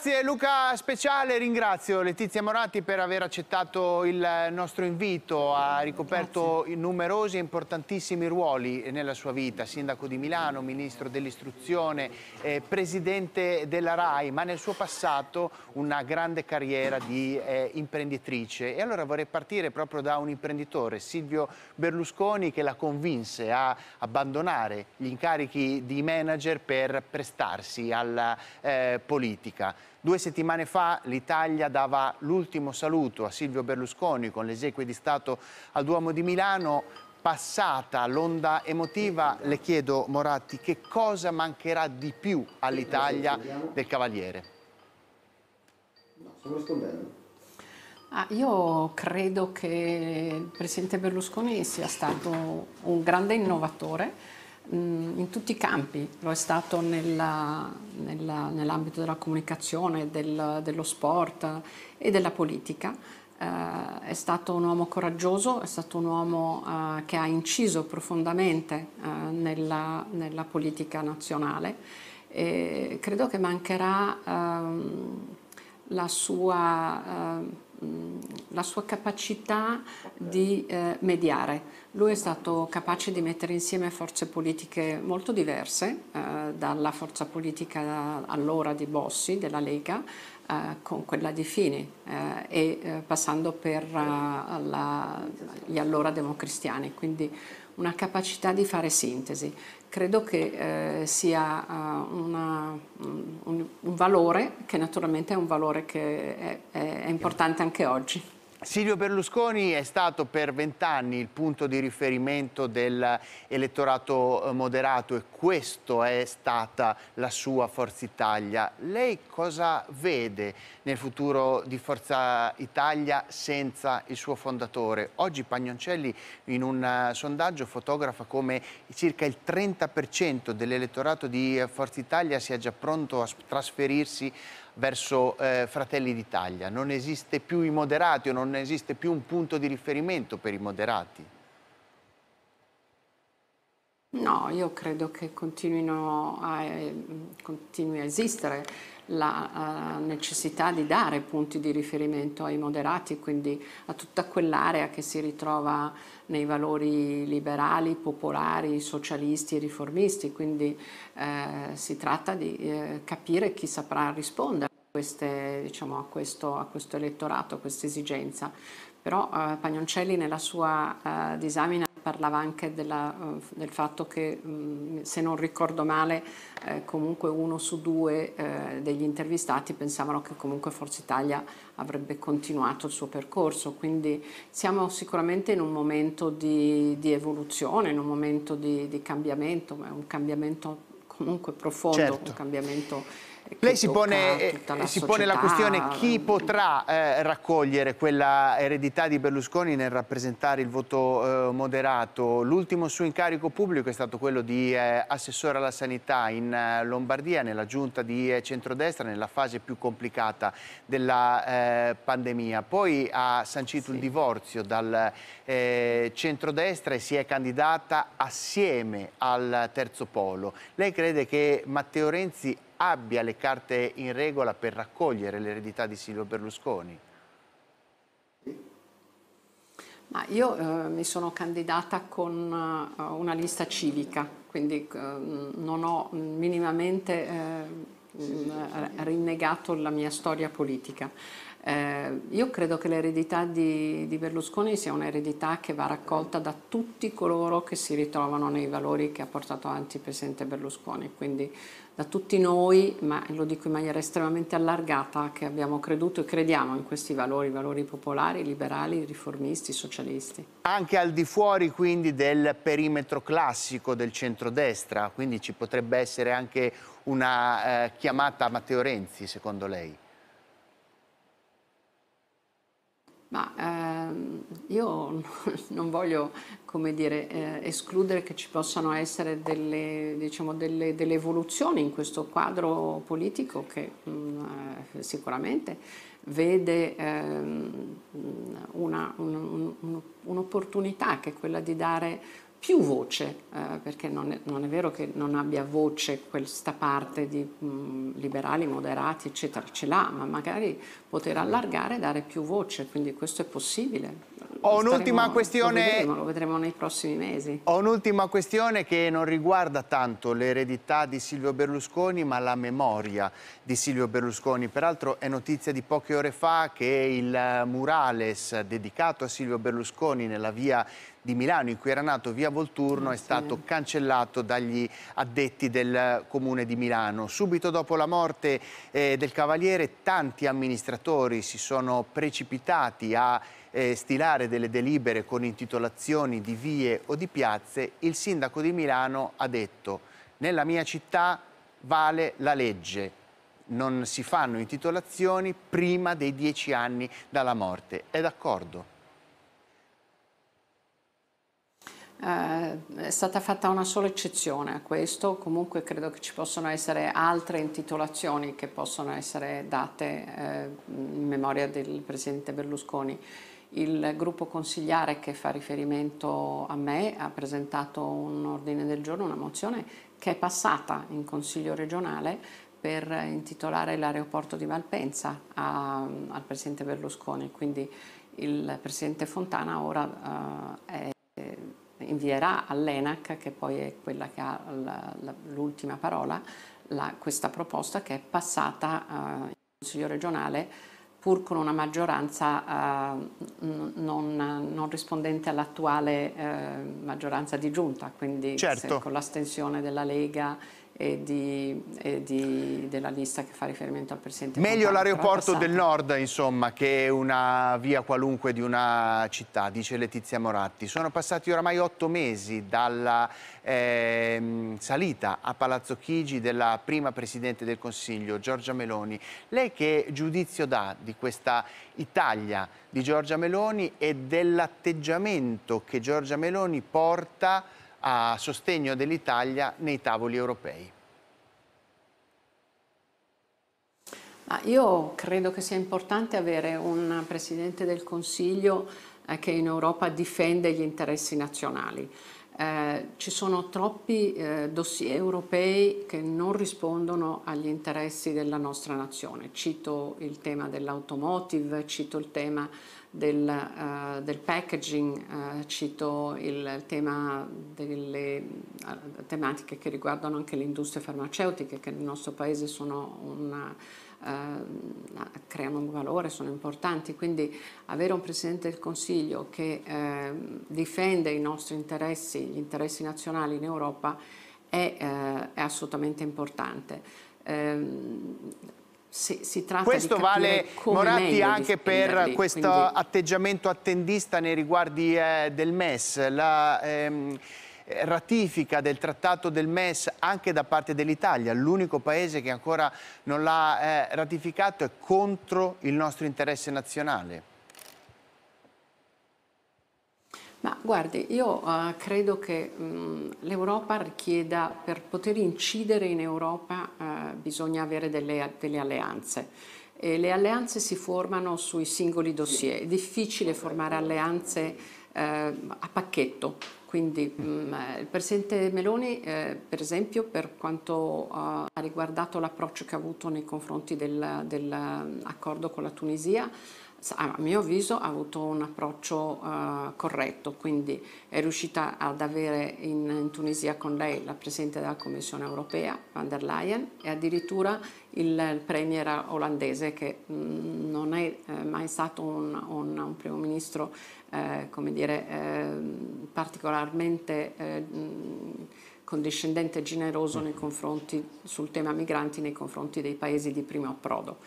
Grazie Luca Speciale, ringrazio Letizia Moratti per aver accettato il nostro invito, ha ricoperto Grazie. numerosi e importantissimi ruoli nella sua vita, sindaco di Milano, ministro dell'istruzione, eh, presidente della RAI, ma nel suo passato una grande carriera di eh, imprenditrice e allora vorrei partire proprio da un imprenditore, Silvio Berlusconi, che la convinse a abbandonare gli incarichi di manager per prestarsi alla eh, politica. Due settimane fa l'Italia dava l'ultimo saluto a Silvio Berlusconi con l'esequie di Stato al Duomo di Milano. Passata l'onda emotiva, le chiedo Moratti che cosa mancherà di più all'Italia del Cavaliere? No, sto rispondendo. Ah, io credo che il presidente Berlusconi sia stato un grande innovatore Mm, in tutti i campi, lo è stato nella, nella, nell'ambito della comunicazione, del, dello sport e della politica. Uh, è stato un uomo coraggioso, è stato un uomo uh, che ha inciso profondamente uh, nella, nella, politica nazionale e credo che mancherà ehm, la sua ehm, Mm, la sua capacità di eh, mediare. Lui è stato capace di mettere insieme forze politiche molto diverse, eh, dalla forza politica allora di Bossi, della Lega, eh, con quella di Fini eh, e eh, passando per eh, la, gli allora democristiani. Quindi una capacità di fare sintesi. Credo che eh, sia uh, una, un, un, valore che naturalmente è un valore che è, è importante anche oggi. Silvio Berlusconi è stato per vent'anni il punto di riferimento dell'elettorato eh, moderato e questa è stata la sua Forza Italia. Lei cosa vede nel futuro di Forza Italia senza il suo fondatore? Oggi Pagnoncelli in un eh, sondaggio fotografa come circa il 30% dell'elettorato di eh, Forza Italia sia già pronto a trasferirsi verso eh, Fratelli d'Italia, non esiste più i moderati o non esiste più un punto di riferimento per i moderati? No, io credo che continuino a, eh, continui a esistere la uh, necessità di dare punti di riferimento ai moderati, quindi a tutta quell'area che si ritrova nei valori liberali, popolari, socialisti e riformisti, quindi eh, si tratta di eh, capire chi saprà rispondere queste, diciamo, a, questo, a, questo, elettorato, a questa esigenza. Però eh, Pagnoncelli nella sua eh, disamina parlava anche della, eh, del fatto che, mm, se non ricordo male, eh, comunque uno su due eh, degli intervistati pensavano che comunque Forza Italia avrebbe continuato il suo percorso. Quindi siamo sicuramente in un momento di, di evoluzione, in un momento di, di cambiamento, ma è un cambiamento comunque profondo, certo. un cambiamento lei si pone, eh, si pone la questione chi potrà eh, raccogliere quella eredità di Berlusconi nel rappresentare il voto eh, moderato. L'ultimo suo incarico pubblico è stato quello di eh, assessore alla sanità in eh, Lombardia, nella giunta di eh, centrodestra, nella fase più complicata della pandemia. Poi ha sancito sì. il divorzio dal centrodestra e si è candidata assieme al terzo polo. Lei crede che Matteo Renzi abbia le carte in regola per raccogliere l'eredità di Silvio Berlusconi? Ma io eh, mi sono candidata con uh, una lista civica, quindi uh, non ho minimamente uh, rinnegato la mia storia politica. Eh, io credo che l'eredità di, di Berlusconi sia un'eredità che va raccolta da tutti coloro che si ritrovano nei valori che ha portato avanti il Presidente Berlusconi, quindi da tutti noi, ma lo dico in maniera estremamente allargata, che abbiamo creduto e crediamo in questi valori, valori popolari, liberali, riformisti, socialisti. Anche al di fuori quindi del perimetro classico del centrodestra, quindi ci potrebbe essere anche una eh, chiamata a Matteo Renzi, secondo lei? Ma ehm, io non voglio come dire, eh, escludere che ci possano essere delle, diciamo, delle, delle evoluzioni in questo quadro politico che mh, mm, eh, sicuramente vede ehm, un'opportunità un, un, che è quella di dare più voce, eh, perché non è, non è, vero che non abbia voce questa parte di mh, mm, liberali, moderati, eccetera, ce l'ha, ma magari poter allargare e dare più voce, quindi questo è possibile. Ho un'ultima questione. Lo vedremo, lo vedremo nei prossimi mesi. Ho un'ultima questione che non riguarda tanto l'eredità di Silvio Berlusconi, ma la memoria di Silvio Berlusconi. Peraltro è notizia di poche ore fa che il murales dedicato a Silvio Berlusconi nella via di Milano in cui era nato via Volturno ah, è stato cancellato dagli addetti del comune di Milano. Subito dopo la morte eh, del Cavaliere tanti amministratori si sono precipitati a eh, stilare delle delibere con intitolazioni di vie o di piazze. Il sindaco di Milano ha detto nella mia città vale la legge, non si fanno intitolazioni prima dei dieci anni dalla morte. È d'accordo? eh, è stata fatta una sola eccezione a questo, comunque credo che ci possono essere altre intitolazioni che possono essere date eh, in memoria del Presidente Berlusconi. Il gruppo consigliare che fa riferimento a me ha presentato un ordine del giorno, una mozione che è passata in Consiglio regionale per intitolare l'aeroporto di Valpensa a, al Presidente Berlusconi, quindi il Presidente Fontana ora uh, è invierà all'ENAC, che poi è quella che ha l'ultima parola, la, questa proposta che è passata eh, in Consiglio regionale pur con una maggioranza eh, non, non, rispondente all'attuale eh, maggioranza di giunta, quindi certo. se, con l'astensione della Lega e, di, e di, della lista che fa riferimento al presidente. Meglio l'aeroporto del nord, insomma, che una via qualunque di una città, dice Letizia Moratti. Sono passati oramai otto mesi dalla eh, salita a Palazzo Chigi della prima presidente del Consiglio, Giorgia Meloni. Lei che giudizio dà di questa Italia di Giorgia Meloni e dell'atteggiamento che Giorgia Meloni porta a sostegno dell'Italia nei tavoli europei? Io credo che sia importante avere un Presidente del Consiglio eh, che in Europa difende gli interessi nazionali. Eh, ci sono troppi eh, dossier europei che non rispondono agli interessi della nostra nazione. Cito il tema dell'automotive, cito il tema del, eh, del packaging, eh, cito il tema delle eh, tematiche che riguardano anche le industrie farmaceutiche che nel nostro paese sono una eh, creano un valore, sono importanti, quindi avere un Presidente del Consiglio che eh, difende i nostri interessi, gli interessi nazionali in Europa è, eh, è assolutamente importante. Ehm, si, si questo vale Moratti anche per questo quindi... atteggiamento attendista nei riguardi eh, del MES. La, ehm ratifica del trattato del MES anche da parte dell'Italia, l'unico paese che ancora non l'ha eh, ratificato è contro il nostro interesse nazionale? Ma guardi, io uh, credo che l'Europa richieda, per poter incidere in Europa uh, bisogna avere delle, delle alleanze. E le alleanze si formano sui singoli dossier, è difficile formare alleanze eh, a pacchetto. Quindi mh, mm. mm, eh, il Presidente Meloni, eh, per esempio, per quanto eh, ha riguardato l'approccio che ha avuto nei confronti dell'accordo del mm, con la Tunisia, a mio avviso ha avuto un approccio uh, corretto, quindi è riuscita ad avere in, in, Tunisia con lei la Presidente della Commissione europea, van der Leyen, e addirittura il Premier olandese che mh, mm, non è eh, mai stato un, un, un primo ministro eh, come dire, eh, particolarmente eh, mm, condiscendente e generoso nei confronti, sul tema migranti nei confronti dei paesi di primo approdo.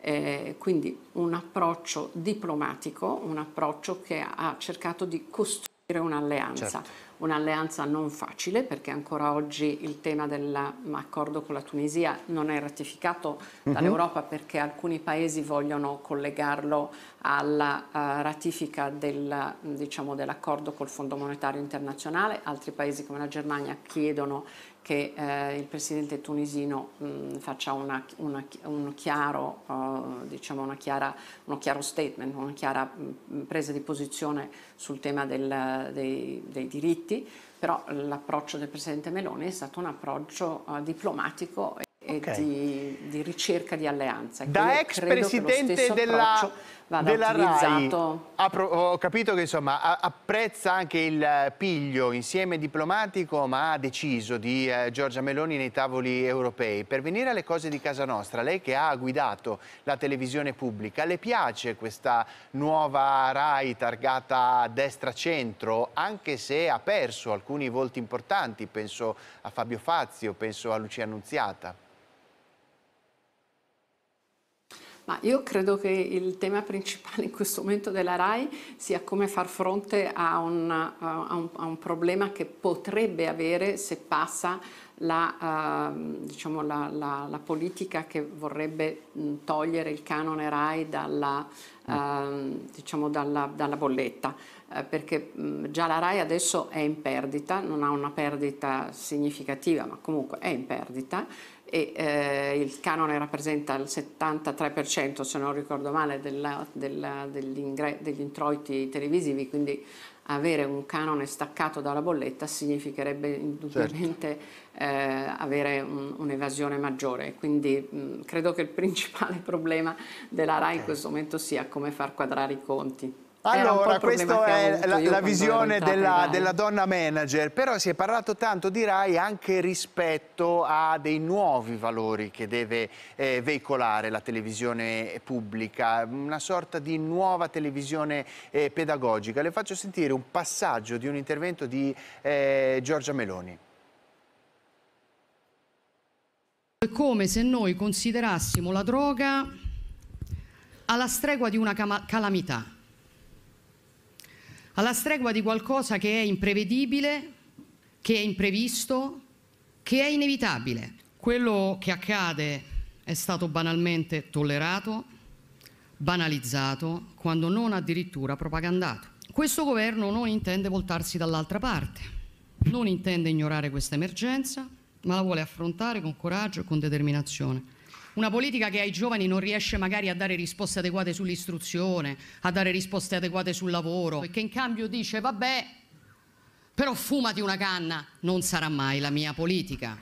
Eh, quindi un approccio diplomatico, un approccio che ha cercato di costruire un'alleanza. Certo un'alleanza non facile perché ancora oggi il tema dell'accordo con la Tunisia non è ratificato mhm. dall'Europa perché alcuni paesi vogliono collegarlo alla uh, ratifica del, diciamo, dell'accordo col Fondo Monetario Internazionale, altri paesi come la Germania chiedono che eh, il presidente tunisino mh, mm, faccia una, una, un chiaro, uh, diciamo una chiara, uno chiaro statement, una chiara mh, mm, presa di posizione sul tema del, dei, dei diritti tutti, però l'approccio del Presidente Meloni è stato un approccio uh, diplomatico okay. di, di, ricerca di alleanza. Da ex presidente della, della RAI, pro, ho capito che insomma, apprezza anche il piglio insieme diplomatico ma ha deciso di eh, Giorgia Meloni nei tavoli europei. Per venire alle cose di casa nostra, lei che ha guidato la televisione pubblica, le piace questa nuova RAI targata destra-centro anche se ha perso alcuni volti importanti, penso a Fabio Fazio, penso a Lucia Annunziata? Ma io credo che il tema principale in questo momento della RAI sia come far fronte a, una, a, un, a un problema che potrebbe avere se passa la, uh, diciamo la, la, la, politica che vorrebbe togliere il canone RAI dalla, uh, diciamo dalla, dalla bolletta, eh, perché già la RAI adesso è in perdita, non ha una perdita significativa, ma comunque è in perdita e eh, il canone rappresenta il 73% se non ricordo male della, della, degli introiti televisivi quindi avere un canone staccato dalla bolletta significherebbe indubbiamente certo. eh, avere un, un'evasione maggiore quindi mh, credo che il principale problema della RAI okay. in questo momento sia come far quadrare i conti allora, questa è la, la visione della, della, donna manager, però si è parlato tanto di Rai anche rispetto a dei nuovi valori che deve eh, veicolare la televisione pubblica, una sorta di nuova televisione eh, pedagogica. Le faccio sentire un passaggio di un intervento di eh, Giorgia Meloni. È come se noi considerassimo la droga alla stregua di una calamità alla stregua di qualcosa che è imprevedibile, che è imprevisto, che è inevitabile. Quello che accade è stato banalmente tollerato, banalizzato, quando non addirittura propagandato. Questo governo non intende voltarsi dall'altra parte, non intende ignorare questa emergenza, ma la vuole affrontare con coraggio e con determinazione. Una politica che ai giovani non riesce magari a dare risposte adeguate sull'istruzione, a dare risposte adeguate sul lavoro e che in cambio dice vabbè, però fumati una canna, non sarà mai la mia politica.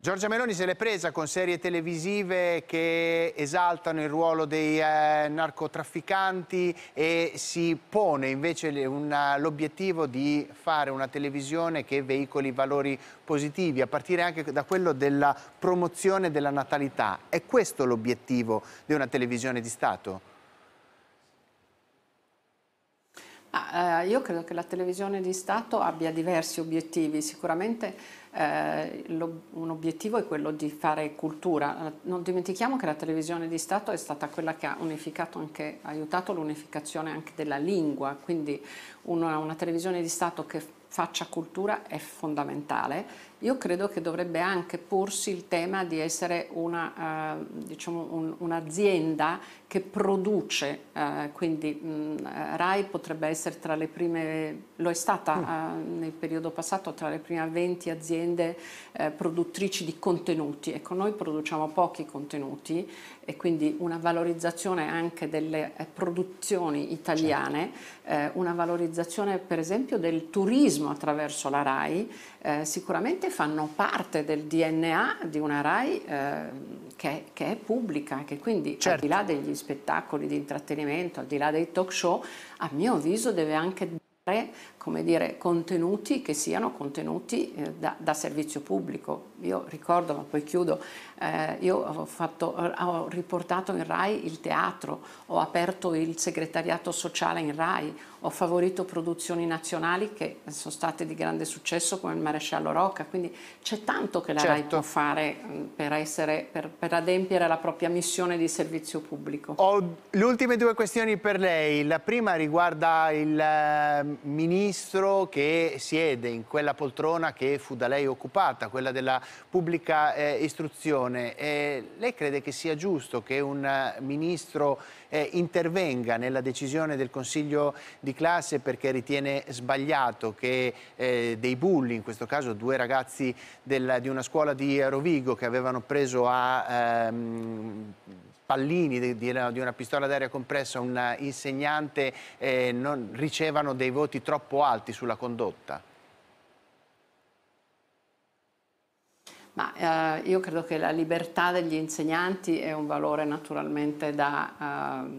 Giorgia Meloni se l'è presa con serie televisive che esaltano il ruolo dei eh, narcotrafficanti e si pone invece l'obiettivo di fare una televisione che veicoli valori positivi, a partire anche da quello della promozione della natalità. È questo l'obiettivo di una televisione di Stato? Ah, eh, io credo che la televisione di Stato abbia diversi obiettivi, sicuramente eh, lo, un obiettivo è quello di fare cultura, non dimentichiamo che la televisione di Stato è stata quella che ha unificato anche, ha aiutato l'unificazione anche della lingua, quindi una, una televisione di Stato che faccia cultura è fondamentale io credo che dovrebbe anche porsi il tema di essere una, eh, diciamo un, un'azienda che produce, eh, quindi mh, mm, RAI potrebbe essere tra le prime, lo è stata mm. Eh, nel periodo passato, tra le prime 20 aziende eh, produttrici di contenuti. Ecco, noi produciamo pochi contenuti e quindi una valorizzazione anche delle eh, produzioni italiane, certo. una valorizzazione per esempio del turismo attraverso la RAI, sicuramente dati fanno parte del DNA di una RAI eh, che, che, è pubblica, che quindi certo. al di certo. là degli spettacoli di intrattenimento, al di là dei talk show, a mio avviso deve anche dare come dire, contenuti che siano contenuti eh, da, da, servizio pubblico. Io ricordo, ma poi chiudo, eh, io ho, fatto, ho riportato in RAI il teatro, ho aperto il segretariato sociale in RAI, ho favorito produzioni nazionali che sono state di grande successo come il Maresciallo Rocca, quindi c'è tanto che la certo. RAI può fare mm, per, essere, per, per adempiere la propria missione di servizio pubblico. Ho le ultime due questioni per lei, la prima riguarda il eh, ministro ministro che siede in quella poltrona che fu da lei occupata, quella della pubblica eh, istruzione. Eh, lei crede che sia giusto che un eh, ministro eh, intervenga nella decisione del Consiglio di classe perché ritiene sbagliato che eh, dei bulli, in questo caso due ragazzi del, di una scuola di Rovigo che avevano preso a... Ehm, pallini di, di, una, di una, pistola d'aria compressa a un insegnante eh, non, ricevano dei voti troppo alti sulla condotta? Ma, eh, io credo che la libertà degli insegnanti è un valore naturalmente da, eh,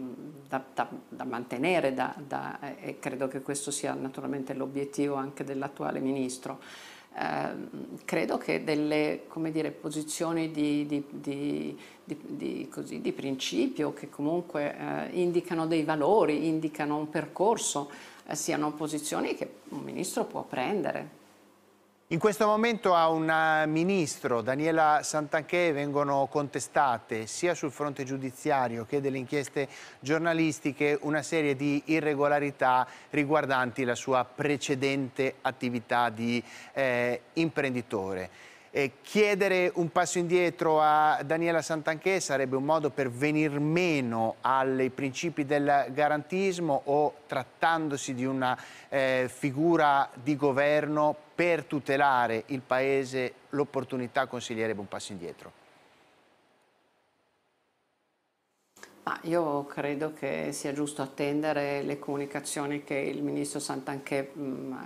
da, da, da mantenere eh, e credo che questo sia naturalmente l'obiettivo anche dell'attuale Ministro. Ehm, credo che delle dire, posizioni di, di, di, così, di, principio che comunque eh, indicano dei valori, indicano un percorso, eh, siano posizioni che un ministro può prendere. In questo momento a un eh, ministro, Daniela Santanchè, vengono contestate sia sul fronte giudiziario che delle inchieste giornalistiche una serie di irregolarità riguardanti la sua precedente attività di eh, imprenditore eh, chiedere un passo indietro a Daniela Santanchè sarebbe un modo per venir meno ai principi del garantismo o trattandosi di una eh, figura di governo per tutelare il Paese l'opportunità consiglierebbe un passo indietro? Ma io credo che sia giusto attendere le comunicazioni che il ministro Santanchè mm, eh,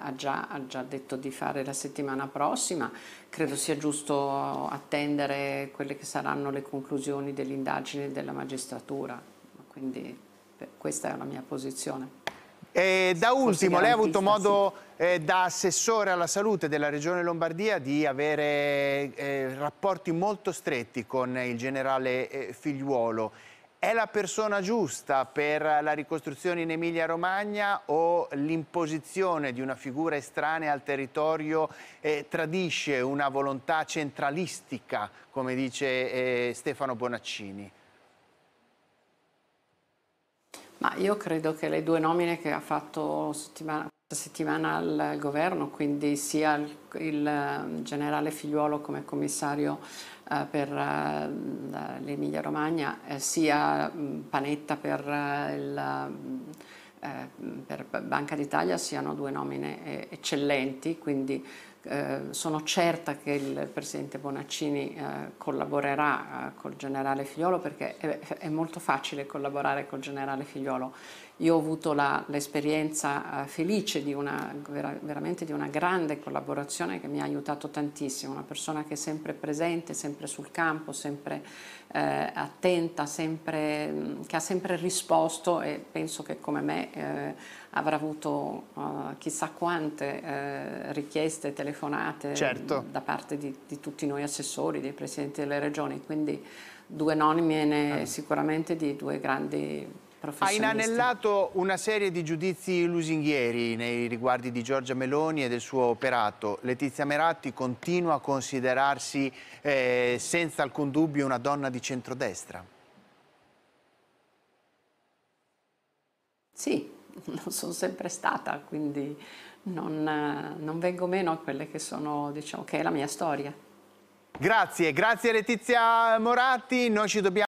ha, già, ha, già, detto di fare la settimana prossima, credo sia giusto attendere quelle che saranno le conclusioni dell'indagine della magistratura, quindi questa è la mia posizione. E da ultimo, lei ha avuto modo eh, da assessore alla salute della Regione Lombardia di avere eh, rapporti molto stretti con il generale eh, Figliuolo è la persona giusta per la ricostruzione in Emilia-Romagna o l'imposizione di una figura estranea al territorio eh, tradisce una volontà centralistica, come dice eh, Stefano Bonaccini? Ma io credo che le due nomine che ha fatto settimana, questa settimana al governo, quindi sia il, il ehm, generale Figliuolo come commissario eh, per eh, l'Emilia Romagna, eh, sia mm, Panetta per il mm, per Banca d'Italia siano due nomine eccellenti, quindi sono certa che il Presidente Bonaccini collaborerà col Generale Figliolo perché è molto facile collaborare col Generale Figliolo io ho avuto l'esperienza eh, felice di una, veramente di una grande collaborazione che mi ha aiutato tantissimo, una persona che è sempre presente, sempre sul campo, sempre eh, attenta, sempre, che ha sempre risposto e penso che come me eh, avrà avuto eh, chissà quante eh, richieste, telefonate certo. da parte di, di tutti noi assessori, dei presidenti delle regioni, quindi due nomine ah. sicuramente di due grandi ha inanellato una serie di giudizi lusinghieri nei riguardi di Giorgia Meloni e del suo operato. Letizia Meratti continua a considerarsi eh, senza alcun dubbio una donna di centrodestra. Sì, lo sono sempre stata, quindi non, eh, non, vengo meno a quelle che sono, diciamo, che è la mia storia. Grazie, grazie Letizia Moratti, noi ci dobbiamo...